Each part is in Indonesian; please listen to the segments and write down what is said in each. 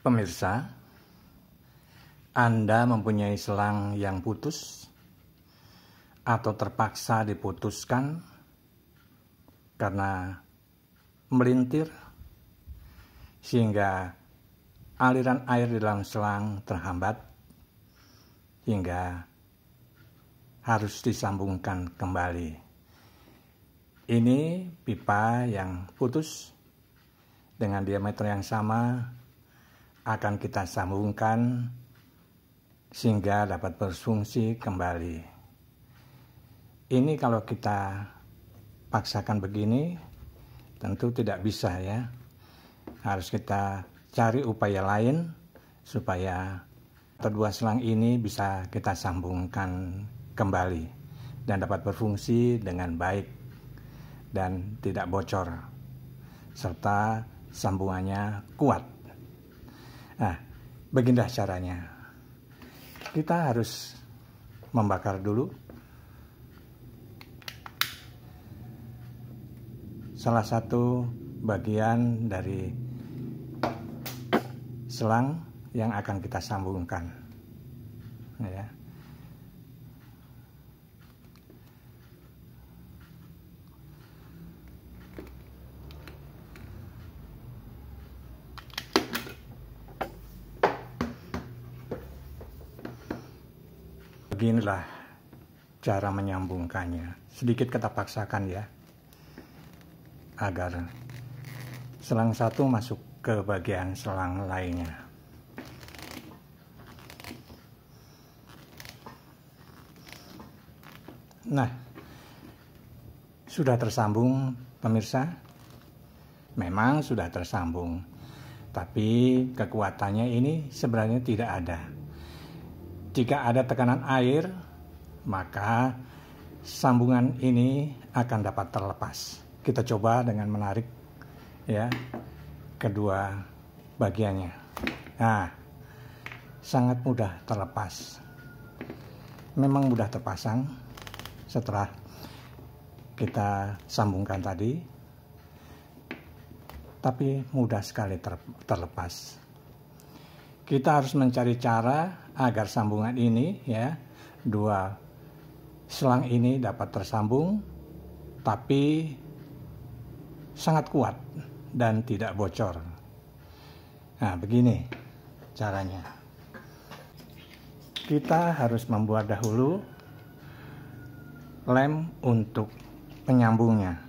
Pemirsa, Anda mempunyai selang yang putus atau terpaksa diputuskan karena melintir sehingga aliran air di dalam selang terhambat hingga harus disambungkan kembali. Ini pipa yang putus dengan diameter yang sama akan kita sambungkan sehingga dapat berfungsi kembali. Ini kalau kita paksakan begini tentu tidak bisa ya. Harus kita cari upaya lain supaya kedua selang ini bisa kita sambungkan kembali dan dapat berfungsi dengan baik dan tidak bocor serta sambungannya kuat. Nah, beginilah caranya. Kita harus membakar dulu. Salah satu bagian dari selang yang akan kita sambungkan. Nah, ya. beginilah cara menyambungkannya. Sedikit kita paksakan ya, agar selang satu masuk ke bagian selang lainnya. Nah, sudah tersambung pemirsa? Memang sudah tersambung, tapi kekuatannya ini sebenarnya tidak ada. Jika ada tekanan air, maka sambungan ini akan dapat terlepas. Kita coba dengan menarik ya kedua bagiannya. Nah, sangat mudah terlepas. Memang mudah terpasang setelah kita sambungkan tadi. Tapi mudah sekali terlepas. Kita harus mencari cara agar sambungan ini ya dua selang ini dapat tersambung tapi sangat kuat dan tidak bocor. Nah, begini caranya. Kita harus membuat dahulu lem untuk penyambungnya.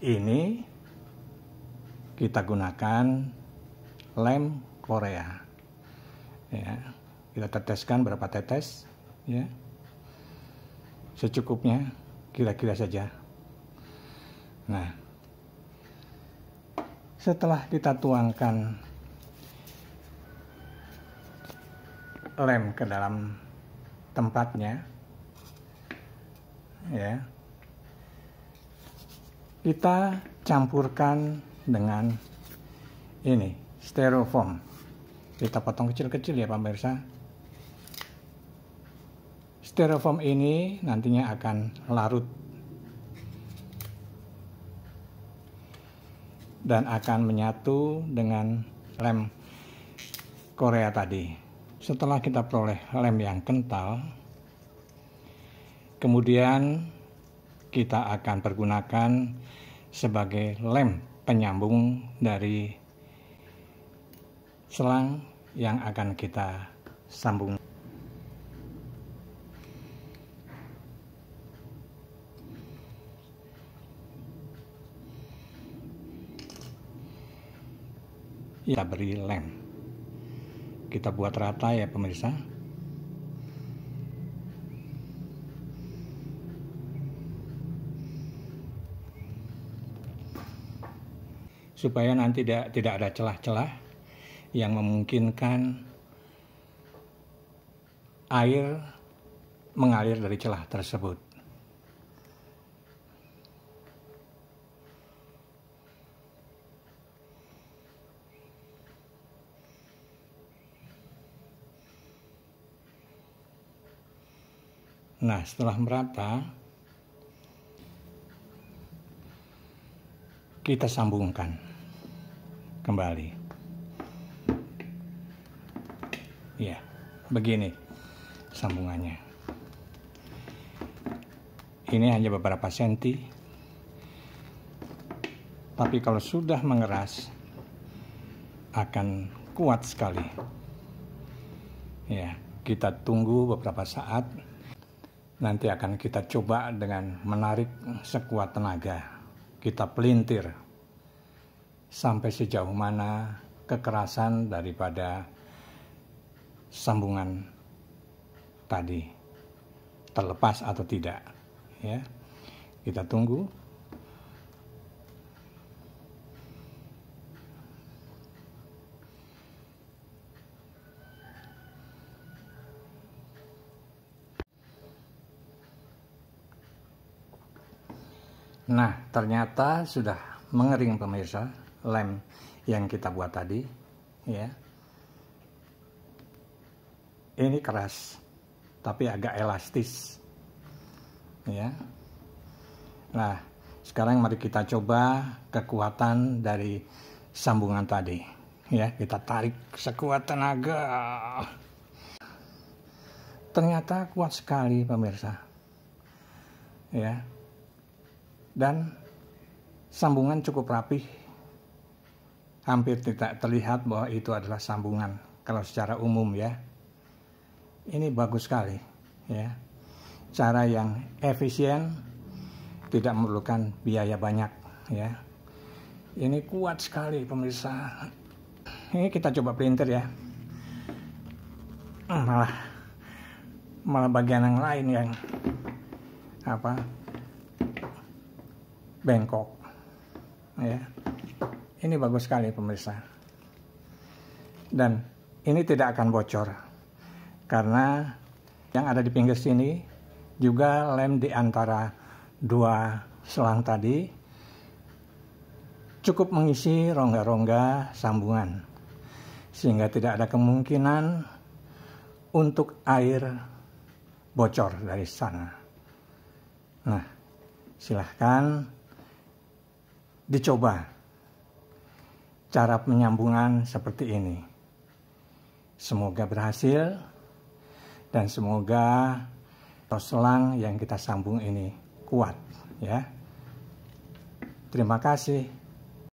Ini kita gunakan lem Korea ya kita teteskan berapa tetes ya secukupnya kira-kira saja nah setelah kita tuangkan lem ke dalam tempatnya ya kita campurkan dengan ini styrofoam kita potong kecil-kecil ya pemirsa styrofoam ini nantinya akan larut dan akan menyatu dengan lem Korea tadi setelah kita peroleh lem yang kental kemudian kita akan pergunakan sebagai lem penyambung dari selang yang akan kita sambung. Kita beri lem. Kita buat rata ya pemirsa. supaya nanti tidak tidak ada celah-celah yang memungkinkan air mengalir dari celah tersebut. Nah, setelah merata, kita sambungkan kembali. Iya, begini sambungannya ini hanya beberapa senti tapi kalau sudah mengeras akan kuat sekali ya kita tunggu beberapa saat nanti akan kita coba dengan menarik sekuat tenaga kita pelintir sampai sejauh mana kekerasan daripada sambungan tadi terlepas atau tidak ya kita tunggu Nah, ternyata sudah mengering pemirsa lem yang kita buat tadi, ya ini keras tapi agak elastis ya nah sekarang mari kita coba kekuatan dari sambungan tadi ya kita tarik sekuat tenaga ternyata kuat sekali pemirsa ya dan sambungan cukup rapih hampir tidak terlihat bahwa itu adalah sambungan kalau secara umum ya ini bagus sekali ya. Cara yang efisien tidak memerlukan biaya banyak ya. Ini kuat sekali pemirsa. Ini kita coba printer ya. Hmm, malah malah bagian yang lain yang apa? bengkok. Ya. Ini bagus sekali pemirsa. Dan ini tidak akan bocor karena yang ada di pinggir sini juga lem di antara dua selang tadi cukup mengisi rongga-rongga sambungan sehingga tidak ada kemungkinan untuk air bocor dari sana. Nah, silahkan dicoba cara penyambungan seperti ini. Semoga berhasil dan semoga selang yang kita sambung ini kuat ya. Terima kasih.